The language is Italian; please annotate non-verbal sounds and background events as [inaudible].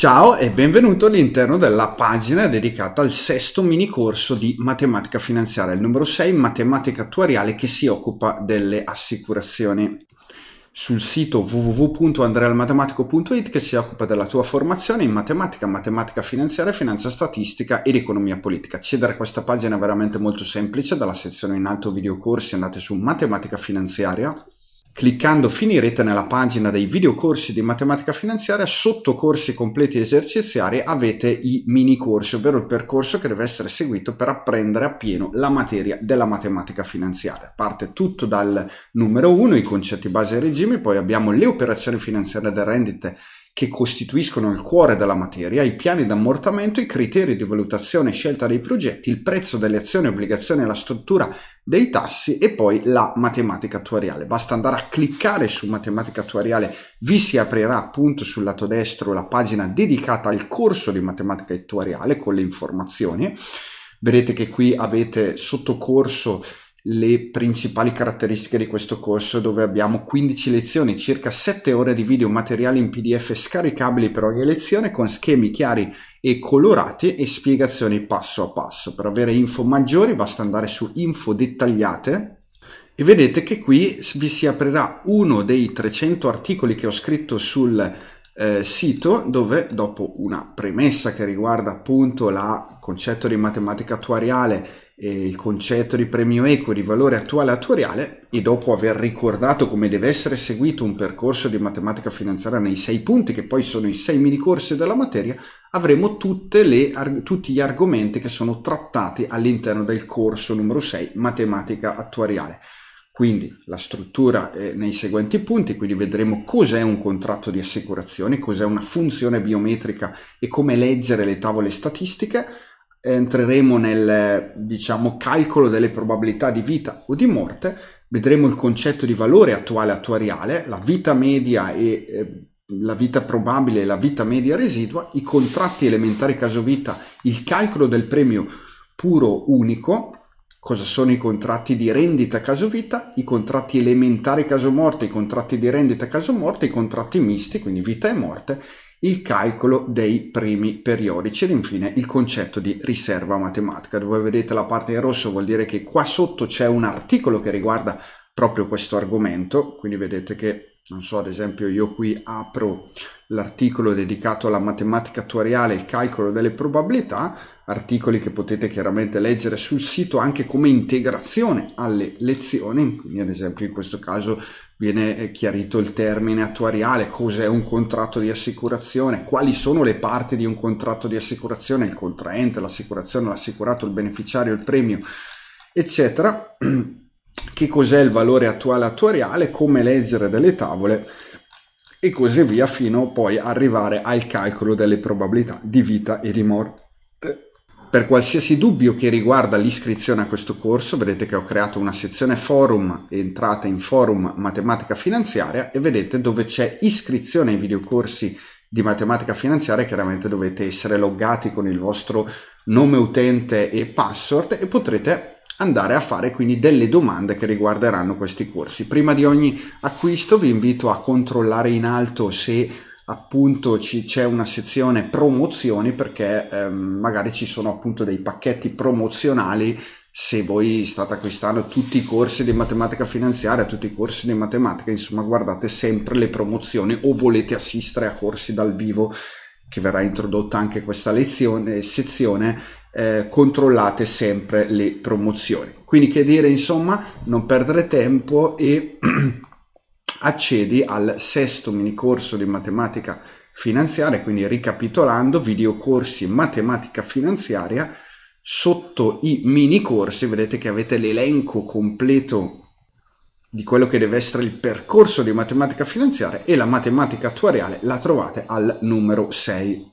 Ciao e benvenuto all'interno della pagina dedicata al sesto mini corso di matematica finanziaria, il numero 6, matematica attuariale che si occupa delle assicurazioni. Sul sito www.andrealmatematico.it che si occupa della tua formazione in matematica, matematica finanziaria, finanza statistica ed economia politica. Accedere a questa pagina è veramente molto semplice, dalla sezione in alto video corsi andate su matematica finanziaria Cliccando finirete nella pagina dei videocorsi di matematica finanziaria, sotto corsi completi eserciziari avete i mini corsi, ovvero il percorso che deve essere seguito per apprendere appieno la materia della matematica finanziaria. Parte tutto dal numero 1, i concetti base e regimi, poi abbiamo le operazioni finanziarie delle rendite che costituiscono il cuore della materia, i piani d'ammortamento, i criteri di valutazione e scelta dei progetti, il prezzo delle azioni e obbligazioni, la struttura dei tassi e poi la matematica attuariale. Basta andare a cliccare su matematica attuariale, vi si aprirà appunto sul lato destro la pagina dedicata al corso di matematica attuariale con le informazioni. Vedete che qui avete sottocorso le principali caratteristiche di questo corso dove abbiamo 15 lezioni, circa 7 ore di video materiali in PDF scaricabili per ogni lezione con schemi chiari e colorati e spiegazioni passo a passo. Per avere info maggiori basta andare su info dettagliate e vedete che qui vi si aprirà uno dei 300 articoli che ho scritto sul eh, sito dove dopo una premessa che riguarda appunto il concetto di matematica attuariale e il concetto di premio eco di valore attuale attuariale e dopo aver ricordato come deve essere seguito un percorso di matematica finanziaria nei sei punti che poi sono i sei mini corsi della materia avremo le, tutti gli argomenti che sono trattati all'interno del corso numero 6 matematica attuariale quindi la struttura nei seguenti punti, quindi vedremo cos'è un contratto di assicurazione, cos'è una funzione biometrica e come leggere le tavole statistiche. Entreremo nel diciamo, calcolo delle probabilità di vita o di morte, vedremo il concetto di valore attuale attuariale, la vita media e eh, la vita probabile e la vita media residua, i contratti elementari caso vita, il calcolo del premio puro unico, cosa sono i contratti di rendita caso vita, i contratti elementari caso morte, i contratti di rendita caso morte, i contratti misti, quindi vita e morte, il calcolo dei primi periodici ed infine il concetto di riserva matematica. Dove vedete la parte in rosso vuol dire che qua sotto c'è un articolo che riguarda proprio questo argomento, quindi vedete che non so, ad esempio io qui apro l'articolo dedicato alla matematica attuariale il calcolo delle probabilità, articoli che potete chiaramente leggere sul sito anche come integrazione alle lezioni, quindi ad esempio in questo caso viene eh, chiarito il termine attuariale, cos'è un contratto di assicurazione, quali sono le parti di un contratto di assicurazione, il contraente, l'assicurazione, l'assicurato, il beneficiario, il premio, eccetera. [clears throat] che cos'è il valore attuale attuariale, come leggere delle tavole e così via fino poi arrivare al calcolo delle probabilità di vita e di morte. Per qualsiasi dubbio che riguarda l'iscrizione a questo corso, vedete che ho creato una sezione forum, entrata in forum matematica finanziaria e vedete dove c'è iscrizione ai videocorsi di matematica finanziaria, chiaramente dovete essere loggati con il vostro nome utente e password e potrete andare a fare quindi delle domande che riguarderanno questi corsi. Prima di ogni acquisto vi invito a controllare in alto se appunto c'è una sezione promozioni perché ehm, magari ci sono appunto dei pacchetti promozionali se voi state acquistando tutti i corsi di matematica finanziaria, tutti i corsi di matematica, insomma guardate sempre le promozioni o volete assistere a corsi dal vivo che verrà introdotta anche questa lezione, sezione eh, controllate sempre le promozioni. Quindi che dire, insomma, non perdere tempo e [clears throat] accedi al sesto mini corso di matematica finanziaria, quindi ricapitolando, videocorsi matematica finanziaria, sotto i mini corsi vedete che avete l'elenco completo di quello che deve essere il percorso di matematica finanziaria e la matematica attuariale la trovate al numero 6.